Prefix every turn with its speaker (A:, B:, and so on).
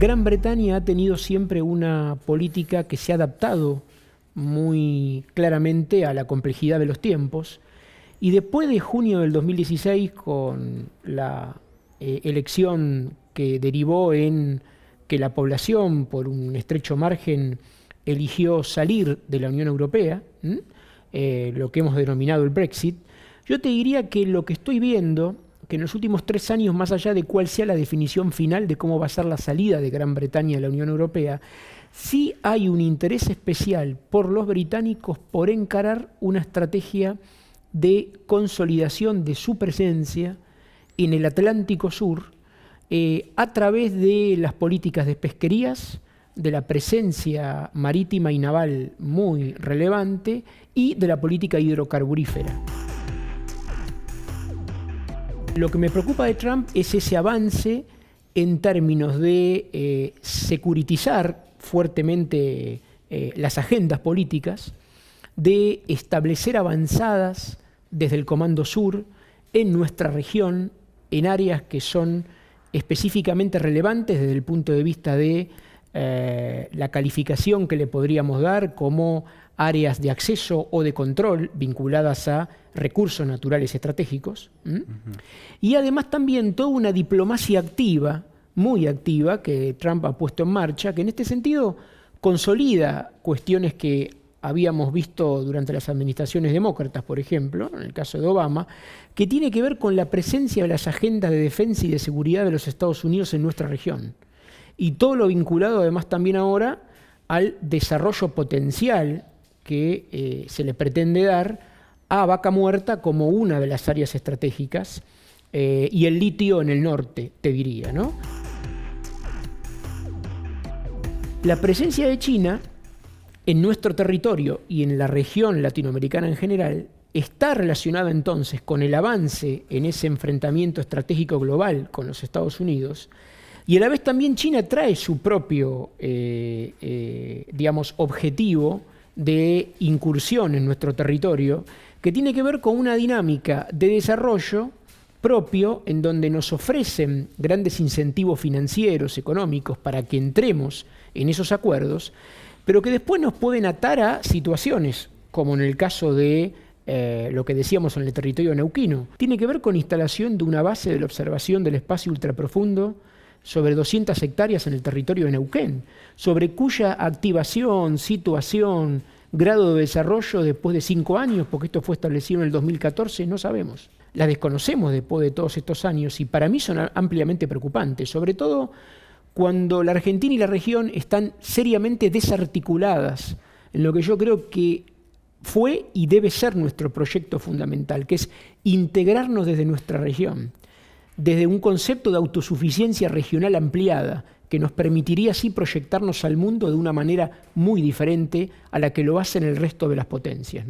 A: Gran Bretaña ha tenido siempre una política que se ha adaptado muy claramente a la complejidad de los tiempos. Y después de junio del 2016, con la eh, elección que derivó en que la población, por un estrecho margen, eligió salir de la Unión Europea, eh, lo que hemos denominado el Brexit, yo te diría que lo que estoy viendo que en los últimos tres años, más allá de cuál sea la definición final de cómo va a ser la salida de Gran Bretaña de la Unión Europea, sí hay un interés especial por los británicos por encarar una estrategia de consolidación de su presencia en el Atlántico Sur eh, a través de las políticas de pesquerías, de la presencia marítima y naval muy relevante y de la política hidrocarburífera. Lo que me preocupa de Trump es ese avance en términos de eh, securitizar fuertemente eh, las agendas políticas, de establecer avanzadas desde el Comando Sur en nuestra región, en áreas que son específicamente relevantes desde el punto de vista de eh, la calificación que le podríamos dar como áreas de acceso o de control vinculadas a recursos naturales estratégicos. Y además también toda una diplomacia activa, muy activa, que Trump ha puesto en marcha, que en este sentido consolida cuestiones que habíamos visto durante las administraciones demócratas, por ejemplo, en el caso de Obama, que tiene que ver con la presencia de las agendas de defensa y de seguridad de los Estados Unidos en nuestra región y todo lo vinculado además también ahora al desarrollo potencial que eh, se le pretende dar a Vaca Muerta como una de las áreas estratégicas eh, y el litio en el norte, te diría, ¿no? La presencia de China en nuestro territorio y en la región latinoamericana en general está relacionada entonces con el avance en ese enfrentamiento estratégico global con los Estados Unidos y a la vez también China trae su propio, eh, eh, digamos, objetivo de incursión en nuestro territorio, que tiene que ver con una dinámica de desarrollo propio en donde nos ofrecen grandes incentivos financieros, económicos, para que entremos en esos acuerdos, pero que después nos pueden atar a situaciones, como en el caso de eh, lo que decíamos en el territorio neuquino. Tiene que ver con instalación de una base de la observación del espacio ultraprofundo, sobre 200 hectáreas en el territorio de Neuquén, sobre cuya activación, situación, grado de desarrollo después de cinco años, porque esto fue establecido en el 2014, no sabemos. La desconocemos después de todos estos años y para mí son ampliamente preocupantes, sobre todo cuando la Argentina y la región están seriamente desarticuladas en lo que yo creo que fue y debe ser nuestro proyecto fundamental, que es integrarnos desde nuestra región desde un concepto de autosuficiencia regional ampliada, que nos permitiría así proyectarnos al mundo de una manera muy diferente a la que lo hacen el resto de las potencias.